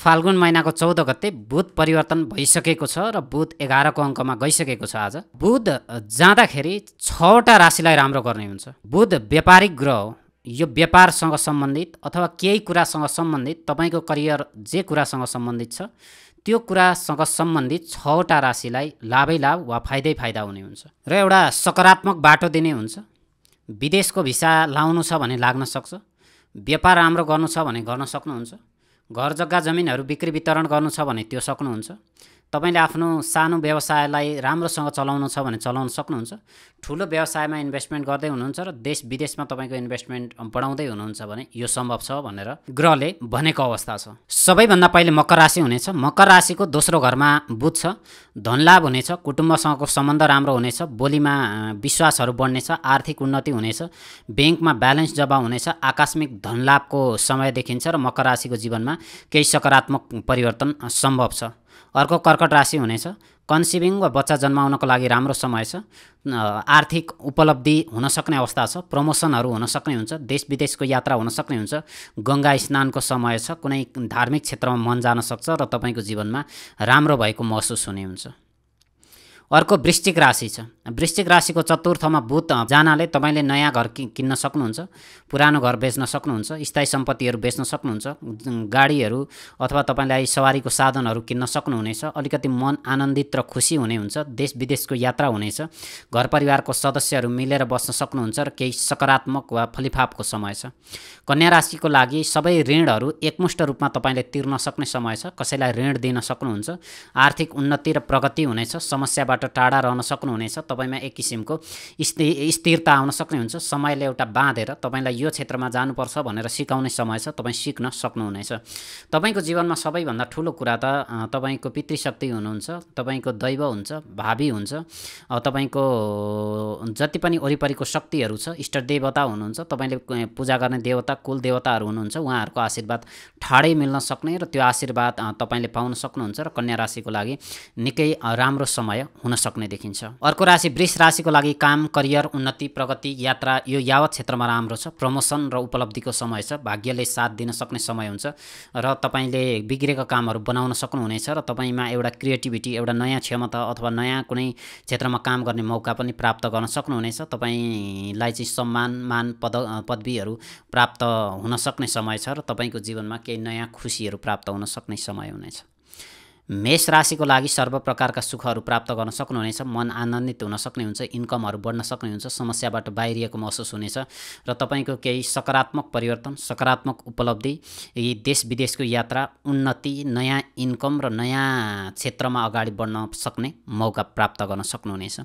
फाल्गुन महिनाको चौध गते बुध परिवर्तन भइसकेको छ र बुध एघारको अङ्कमा गइसकेको छ आज बुध जाँदाखेरि छवटा राशिलाई राम्रो गर्ने हुन्छ बुध व्यापारिक ग्रह हो यो व्यापारसँग सम्बन्धित अथवा केही कुरासँग सम्बन्धित तपाईँको करियर जे कुरासँग सम्बन्धित छ त्यो कुरासँग सम्बन्धित छवटा राशिलाई लाभै लाभ वा फाइदै फाइदा हुने हुन्छ र एउटा सकारात्मक बाटो दिने हुन्छ विदेशको भिसा लाउनु छ भने लाग्न सक्छ व्यापार राम्रो गर्नु छ भने गर्न सक्नुहुन्छ घर जग्गा जमिनहरू बिक्री वितरण गर्नु छ भने त्यो सक्नुहुन्छ तपाईँले आफ्नो सानो व्यवसायलाई राम्रोसँग चलाउनु छ भने चलाउन सक्नुहुन्छ ठुलो व्यवसायमा इन्भेस्टमेन्ट गर्दै हुनुहुन्छ र देश विदेशमा तपाईँको इन्भेस्टमेन्ट बढाउँदै हुनुहुन्छ भने यो सम्भव छ भनेर ग्रहले भनेको अवस्था छ सबैभन्दा पहिले मकर राशि हुनेछ मकर राशिको दोस्रो घरमा बुध छ धनलाभ हुनेछ कुटुम्बसँगको सम्बन्ध राम्रो हुनेछ बोलीमा विश्वासहरू बढ्नेछ आर्थिक उन्नति हुनेछ ब्याङ्कमा ब्यालेन्स जब हुनेछ आकस्मिक धनलाभको समय देखिन्छ र मकर राशिको जीवनमा केही सकारात्मक परिवर्तन सम्भव छ अर्को कर्कट राशि हुनेछ कन्सिभिङ वा बच्चा जन्माउनको लागि राम्रो समय छ आर्थिक उपलब्धि हुनसक्ने अवस्था छ प्रमोसनहरू हुनसक्ने हुन्छ देश विदेशको यात्रा हुनसक्ने हुन्छ गङ्गा स्नानको समय छ कुनै धार्मिक क्षेत्रमा मन जान सक्छ र तपाईँको जीवनमा राम्रो भएको महसुस हुने हुन्छ अर्को वृश्चिक राशि छ वृश्चिक राशिको चतुर्थमा बुध जानाले तपाईँले नयाँ घर कि किन्न सक्नुहुन्छ पुरानो घर बेच्न सक्नुहुन्छ स्थायी सम्पत्तिहरू बेच्न सक्नुहुन्छ गाडीहरू अथवा तपाईँलाई सवारीको साधनहरू किन्न सक्नुहुनेछ अलिकति मन आनन्दित र खुसी हुने हुन्छ देश विदेशको यात्रा हुनेछ घर परिवारको सदस्यहरू मिलेर बस्न सक्नुहुन्छ र केही सकारात्मक वा फलिफापको समय छ कन्या राशिको लागि सबै ऋणहरू एकमुष्ट रूपमा तपाईँले तिर्न सक्ने समय छ कसैलाई ऋण दिन सक्नुहुन्छ आर्थिक उन्नति र प्रगति हुनेछ समस्याबाट यसबाट टाढा रहन सक्नुहुनेछ तपाईँमा एक किसिमको स्थि स्थिरता आउन सक्ने हुन्छ समयले एउटा बाँधेर तपाईँलाई यो क्षेत्रमा जानुपर्छ भनेर सिकाउने समय छ तपाईँ सिक्न सक्नुहुनेछ तपाईँको जीवनमा सबैभन्दा ठुलो कुरा त तपाईँको पितृशक्ति हुनुहुन्छ तपाईँको दैव हुन्छ भावी हुन्छ तपाईँको जति पनि वरिपरिको शक्तिहरू छ इष्ट देवता हुनुहुन्छ तपाईँले पूजा गर्ने देवता कुल देवताहरू हुनुहुन्छ उहाँहरूको आशीर्वाद ठाडै मिल्न सक्ने र त्यो आशीर्वाद तपाईँले पाउन सक्नुहुन्छ र कन्या राशिको लागि निकै राम्रो समय हुन्छ हुन सक्ने देखिन्छ अर्को राशि वृष राशिको लागि काम करियर उन्नति प्रगति यात्रा यो यावत क्षेत्रमा राम्रो छ प्रमोसन र उपलब्धिको समय छ भाग्यले साथ दिन सक्ने समय हुन्छ र तपाईँले बिग्रेका कामहरू बनाउन सक्नुहुनेछ र तपाईँमा एउटा क्रिएटिभिटी एउटा नयाँ क्षमता अथवा नयाँ कुनै क्षेत्रमा काम गर्ने मौका पनि प्राप्त गर्न सक्नुहुनेछ तपाईँलाई चाहिँ सम्मान मान पद पदवीहरू प्राप्त हुन सक्ने समय छ र तपाईँको जीवनमा केही नयाँ खुसीहरू प्राप्त हुन सक्ने समय हुनेछ मेष राशिको लागि सर्वप्रकारका सुखहरू प्राप्त गर्न सक्नुहुनेछ मन आनन्दित हुन सक्ने हुन्छ इन्कमहरू बढ्न सक्ने हुन्छ समस्याबाट बाहिरिएको महसुस हुनेछ र तपाईँको केही सकारात्मक परिवर्तन सकारात्मक उपलब्धि यी देश विदेशको यात्रा उन्नति नयाँ इन्कम र नयाँ क्षेत्रमा अगाडि बढ्न सक्ने मौका प्राप्त गर्न सक्नुहुनेछ